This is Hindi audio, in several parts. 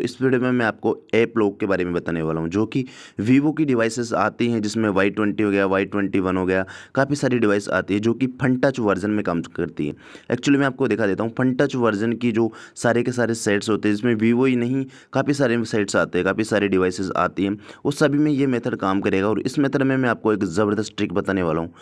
तो इस वीडियो में मैं आपको ऐप लॉक के बारे में बताने वाला हूँ जो कि वीवो की डिवाइसेस आती हैं जिसमें वाई ट्वेंटी हो गया वाई ट्वेंटी वन हो गया काफ़ी सारी डिवाइस आती है जो कि फन टच वर्जन में काम करती है एक्चुअली मैं आपको दिखा देता हूँ फन टच वर्जन की जो सारे के सारे सेट्स होते हैं जिसमें वीवो ही नहीं काफ़ी सारे सेट्स आते हैं काफ़ी सारी डिवाइसेज आती हैं उस सभी में ये मेथड काम करेगा और इस मेथड में मैं आपको एक ज़बरदस्त ट्रिक बताने वाला हूँ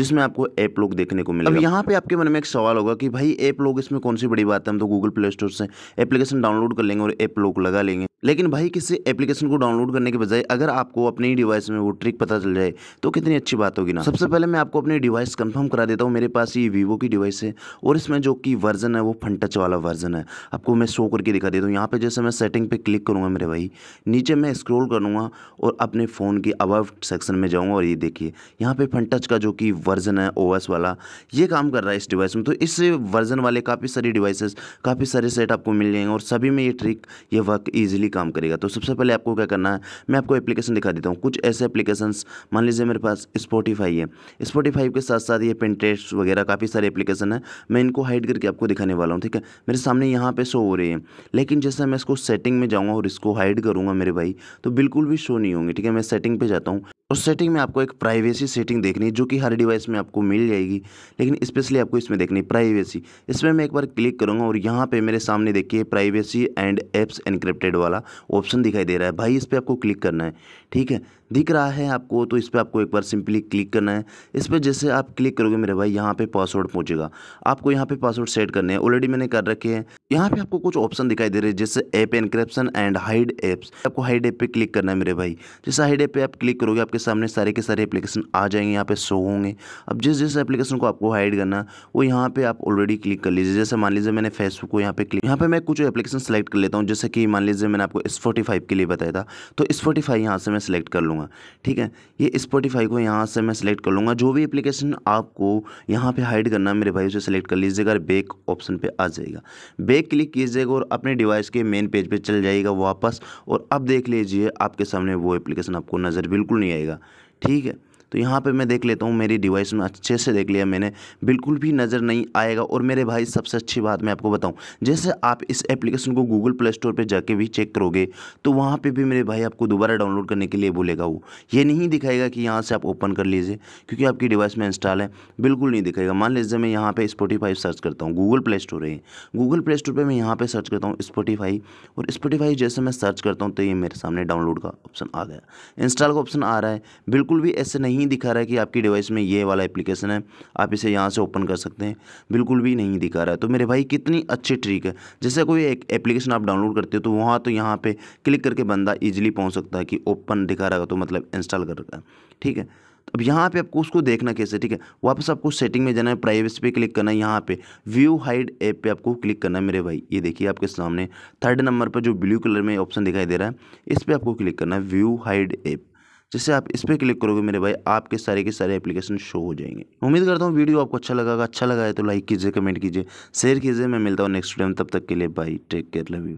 जिसमें आपको ऐप लॉक देखने को मिलेगा यहाँ पर आपके मन में एक सवाल होगा कि भाई ऐप लॉक इसमें कौन सी बड़ी बात है हम तो गूगल प्ले स्टोर से एप्लीकेशन डाउनलोड कर लेंगे और ऐप लॉक लगा लेंगे लेकिन भाई किसी एप्लीकेशन को डाउनलोड करने के बजाय अगर आपको अपने ही डिवाइस में वो ट्रिक पता चल जाए तो कितनी अच्छी बात होगी ना सबसे पहले मैं आपको अपनी डिवाइस कंफर्म करा देता हूँ मेरे पास ये वीवो की डिवाइस है और इसमें जो कि वर्जन है वो फनटच वाला वर्जन है आपको मैं शो करके दिखा देता हूँ यहाँ पर जैसे मैं सेटिंग पर क्लिक करूँगा मेरे भाई नीचे मैं स्क्रोल करूँगा और अपने फ़ोन के अबव सेक्शन में जाऊँगा और ये देखिए यहाँ पर फनटच का जो कि वर्जन है ओ वाला ये काम कर रहा है इस डिवाइस में तो इस वर्जन वाले काफ़ी सारी डिवाइसेस काफ़ी सारे सेट आपको मिल जाएंगे और सभी में ये ट्रिक ये वर्क ईजिली ही काम करेगा तो सबसे पहले आपको क्या करना है मैं आपको एप्लीकेशन दिखा देता हूँ कुछ ऐसे एप्लीकेशन मान लीजिए मेरे पास स्पॉटीफाई है स्पॉटीफाई के साथ साथ ये पेंटेस्ट वगैरह काफ़ी सारे एप्लीकेशन है मैं इनको हाइड करके आपको दिखाने वाला हूँ ठीक है मेरे सामने यहाँ पर शो हो रही है लेकिन जैसे मैं इसको सेटिंग में जाऊँगा और इसको हाइड करूँगा मेरे भाई तो बिल्कुल भी शो नहीं होंगे ठीक है मैं सेटिंग पर जाता हूँ उस सेटिंग में आपको एक प्राइवेसी सेटिंग देखनी है जो कि हर डिवाइस में आपको मिल जाएगी लेकिन स्पेशली आपको इसमें देखनी है प्राइवेसी इसमें मैं एक बार क्लिक करूँगा और यहाँ पे मेरे सामने देखिए प्राइवेसी एंड एप्स एनक्रिप्टेड वाला वाला ऑप्शन दिखाई दे रहा है भाई इस पर आपको क्लिक करना है ठीक है दिख रहा है आपको तो इस पर आपको एक बार सिंपली क्लिक करना है इस पर जैसे आप क्लिक करोगे मेरे भाई यहाँ पे पासवर्ड पहुँचेगा आपको यहाँ पे पासवर्ड सेट करने हैं ऑलरेडी मैंने कर रखे हैं यहाँ पे आपको कुछ ऑप्शन दिखाई दे रहे हैं जैसे app encryption and hide apps आपको हाइड ऐप पे क्लिक करना है मेरे भाई जैसे हाइड ऐप पे आप क्लिक करोगे आपके सामने सारे के सारे एप्लीकेशन आ जाएंगे यहाँ पे शो होंगे अब जिस जिस एप्लीकेशन को आपको हाइड करना वो यहाँ पे आप ऑलरेडी क्लिक कर लीजिए जैसे मान लीजिए मैंने फेसबुक को यहाँ पे क्लिक यहाँ पे मैं कुछ एप्लीकेशन सेलेक्ट कर लेता हूँ जैसे कि मान लीजिए मैंने आपको स्पोटीफाई के लिए बताया था तो स्पोटीफाई यहाँ से मैं सिलेक्ट कर लूँगा ठीक है ये स्पोटीफाई को यहाँ से मैं सिलेक्ट कर लूँगा जो भी एप्लीकेशन आपको यहाँ पर हाइड करना मेरे भाई उसे सेलेक्ट कर लीजिएगा और ऑप्शन पर आ जाएगा बेक क्लिक कीजिएगा और अपने डिवाइस के मेन पेज पर पे चल जाएगा वापस और अब देख लीजिए आपके सामने वो एप्लीकेशन आपको नज़र बिल्कुल नहीं आएगा ठीक है तो यहाँ पर मैं देख लेता हूँ मेरी डिवाइस में अच्छे से देख लिया मैंने बिल्कुल भी नज़र नहीं आएगा और मेरे भाई सबसे अच्छी बात मैं आपको बताऊँ जैसे आप इस एप्लीकेशन को गूगल प्ले स्टोर पर जाके भी चेक करोगे तो वहाँ पर भी मेरे भाई आपको दोबारा डाउनलोड करने के लिए बोलेगा वो ये नहीं दिखाएगा कि यहाँ से आप ओपन कर लीजिए क्योंकि आपकी डिवाइस में इंस्टॉल है बिल्कुल नहीं दिखाएगा मान लीजिए मैं यहाँ पर स्पोटीफाई सर्च करता हूँ गूगल प्ले स्टोर है गूगल प्ले स्टोर पर मैं यहाँ पर सर्च करता हूँ स्पोटीफाई और स्पोटीफाई जैसे मैं सर्च करता हूँ तो ये मेरे सामने डाउनलोड का ऑप्शन आ गया इंस्टॉल का ऑप्शन आ रहा है बिल्कुल भी ऐसे नहीं नहीं दिखा रहा है कि आपकी डिवाइस में ये वाला एप्लीकेशन है आप इसे यहाँ से ओपन कर सकते हैं बिल्कुल भी नहीं दिखा रहा है तो मेरे भाई कितनी अच्छी ट्रिक है जैसे कोई एक एप्लीकेशन आप डाउनलोड करते हो तो वहाँ तो यहाँ पर क्लिक करके बंदा ईजिली पहुँच सकता है कि ओपन दिखा रहा है तो मतलब इंस्टॉल कर रहा है ठीक है अब यहाँ पे आपको उसको देखना कैसे ठीक है वापस आपको सेटिंग में जाना है प्राइवेसी पे क्लिक करना है यहाँ पे व्यू हाइड ऐप पे आपको क्लिक करना है मेरे भाई ये देखिए आपके सामने थर्ड नंबर पर जो ब्लू कलर में ऑप्शन दिखाई दे रहा है इस पर आपको क्लिक करना है व्यू हाइड ऐप जैसे आप इस पर क्लिक करोगे मेरे भाई आपके सारे के सारे एप्लीकेशन शो हो जाएंगे उम्मीद करता हूँ वीडियो आपको अच्छा लगा अच्छा लगा है तो लाइक कीजिए कमेंट कीजिए शेयर कीजिए मैं मिलता हूँ नेक्स्ट टाइम तब तक के लिए bye take care love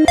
you